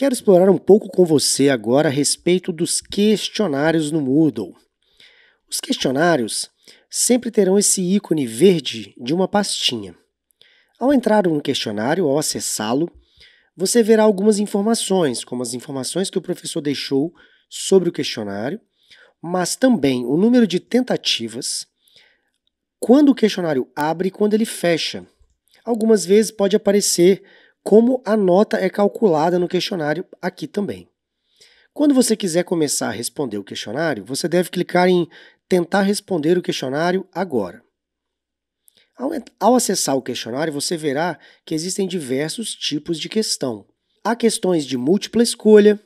Quero explorar um pouco com você agora a respeito dos questionários no Moodle. Os questionários sempre terão esse ícone verde de uma pastinha. Ao entrar no questionário, ao acessá-lo, você verá algumas informações, como as informações que o professor deixou sobre o questionário, mas também o número de tentativas, quando o questionário abre e quando ele fecha. Algumas vezes pode aparecer como a nota é calculada no questionário aqui também. Quando você quiser começar a responder o questionário, você deve clicar em Tentar responder o questionário agora. Ao, ao acessar o questionário, você verá que existem diversos tipos de questão. Há questões de múltipla escolha,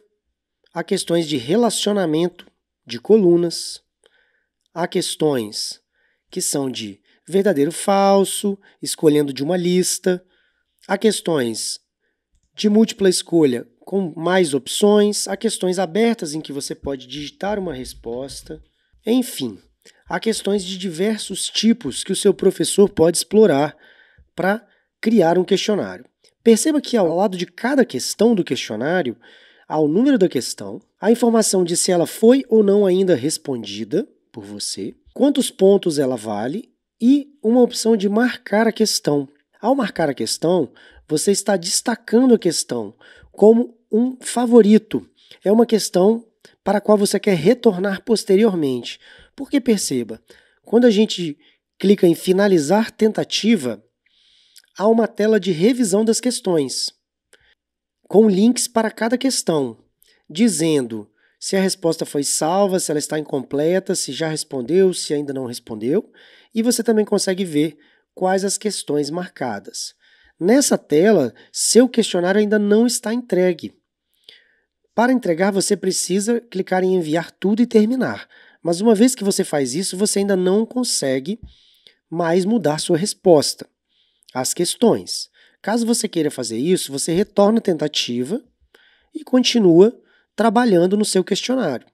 há questões de relacionamento de colunas, há questões que são de verdadeiro falso, escolhendo de uma lista, Há questões de múltipla escolha com mais opções, há questões abertas em que você pode digitar uma resposta. Enfim, há questões de diversos tipos que o seu professor pode explorar para criar um questionário. Perceba que ao lado de cada questão do questionário há o número da questão, a informação de se ela foi ou não ainda respondida por você, quantos pontos ela vale e uma opção de marcar a questão. Ao marcar a questão, você está destacando a questão como um favorito. É uma questão para a qual você quer retornar posteriormente. Porque perceba, quando a gente clica em finalizar tentativa, há uma tela de revisão das questões, com links para cada questão, dizendo se a resposta foi salva, se ela está incompleta, se já respondeu, se ainda não respondeu, e você também consegue ver quais as questões marcadas. Nessa tela, seu questionário ainda não está entregue. Para entregar, você precisa clicar em enviar tudo e terminar. Mas uma vez que você faz isso, você ainda não consegue mais mudar sua resposta às questões. Caso você queira fazer isso, você retorna a tentativa e continua trabalhando no seu questionário.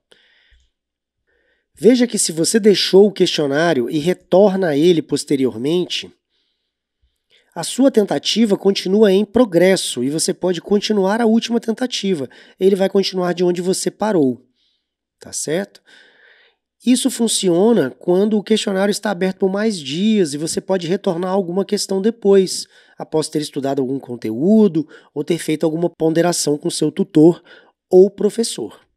Veja que se você deixou o questionário e retorna a ele posteriormente, a sua tentativa continua em progresso e você pode continuar a última tentativa. Ele vai continuar de onde você parou. Tá certo? Isso funciona quando o questionário está aberto por mais dias e você pode retornar alguma questão depois, após ter estudado algum conteúdo ou ter feito alguma ponderação com seu tutor ou professor.